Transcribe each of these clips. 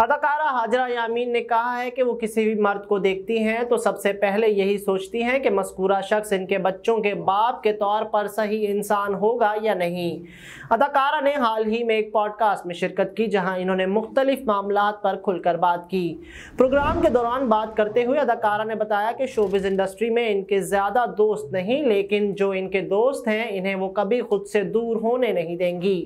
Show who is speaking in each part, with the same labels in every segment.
Speaker 1: अदाकारा हाजरा यामीन ने कहा है कि वो किसी भी मर्द को देखती हैं तो सबसे पहले यही सोचती हैं कि मस्कूरा शख्स इनके बच्चों के बाप के तौर पर सही इंसान होगा या नहीं अदाकारा ने हाल ही में एक पॉडकास्ट में शिरकत की जहां इन्होंने मुख्तलिफ मामला पर खुलकर बात की प्रोग्राम के दौरान बात करते हुए अदाकारा ने बताया कि शोबिज़ इंडस्ट्री में इनके ज़्यादा दोस्त नहीं लेकिन जो इनके दोस्त हैं इन्हें वो कभी खुद से दूर होने नहीं देंगी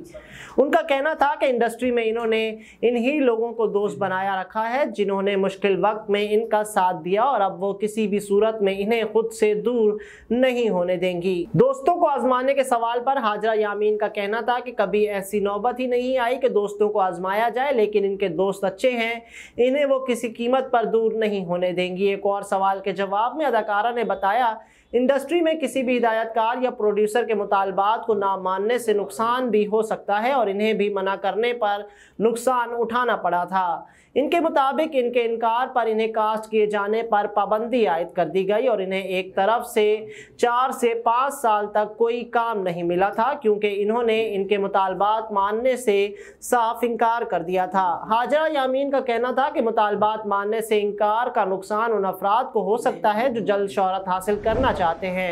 Speaker 1: उनका कहना था कि इंडस्ट्री में इन्होंने इन्हीं लोगों को दोस्त बनाया रखा है जिन्होंने मुश्किल वक्त में इनका साथ दिया और अब वो किसी भी सूरत में इन्हें खुद से दूर नहीं होने देंगी दोस्तों को आजमाने के सवाल पर हाजरा यामीन का कहना था कि कभी ऐसी नौबत ही नहीं आई कि दोस्तों को आजमाया जाए लेकिन इनके दोस्त अच्छे हैं इन्हें वो किसी कीमत पर दूर नहीं होने देंगी एक और सवाल के जवाब में अदाकारा ने बताया इंडस्ट्री में किसी भी हिदायतकार या प्रोड्यूसर के मुतालबात को ना मानने से नुकसान भी हो सकता है और इन्हें भी मना करने पर नुकसान उठाना पड़ा था इनके मुताबिक इनके इनकार पर इन्हें कास्ट किए जाने पर पाबंदी आयद कर दी गई और इन्हें एक तरफ से चार से पाँच साल तक कोई काम नहीं मिला था क्योंकि इन्होंने इनके मुतालबात मानने से साफ इनकार कर दिया था हाजरा यामीन का कहना था कि मुतालबात मानने से इनकार का नुकसान उन अफराद को हो सकता है जो जल्द शहरत हासिल करना चाहते हैं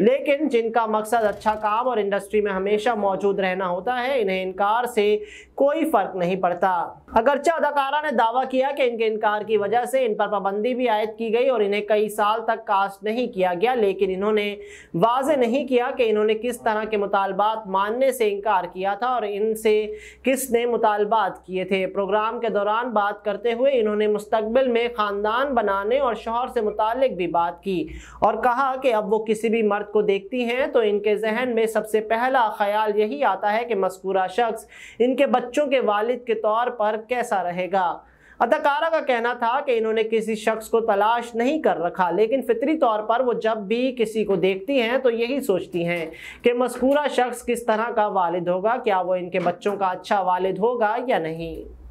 Speaker 1: लेकिन जिनका मकसद अच्छा काम और इंडस्ट्री में हमेशा मौजूद रहना होता है इन्हें इनकार से कोई फ़र्क नहीं पड़ता अगरचा अदा कारा ने दावा किया कि इनके इनकार की वजह से इन पर पाबंदी भी आयद की गई और इन्हें कई साल तक कास्ट नहीं किया गया लेकिन इन्होंने वाज नहीं किया कि इन्होंने किस तरह के मुतालबात मानने से इनकार किया था और इनसे किसने मुतालबात किए थे प्रोग्राम के दौरान बात करते हुए इन्होंने मुस्तबिल में ख़ानदान बनाने और शोहर से मुतल भी बात की और कहा कि अब वो किसी भी मर्द को देखती हैं तो इनके जहन में सबसे पहला ख्याल यही आता है कि मस्कूरा शख्स इनके बच्चों के वालिद के तौर पर कैसा रहे रहेगा अदाकारा का कहना था कि इन्होंने किसी शख्स को तलाश नहीं कर रखा लेकिन फितरी तौर पर वो जब भी किसी को देखती हैं तो यही सोचती हैं कि मस्कूरा शख्स किस तरह का वालिद होगा क्या वो इनके बच्चों का अच्छा वालिद होगा या नहीं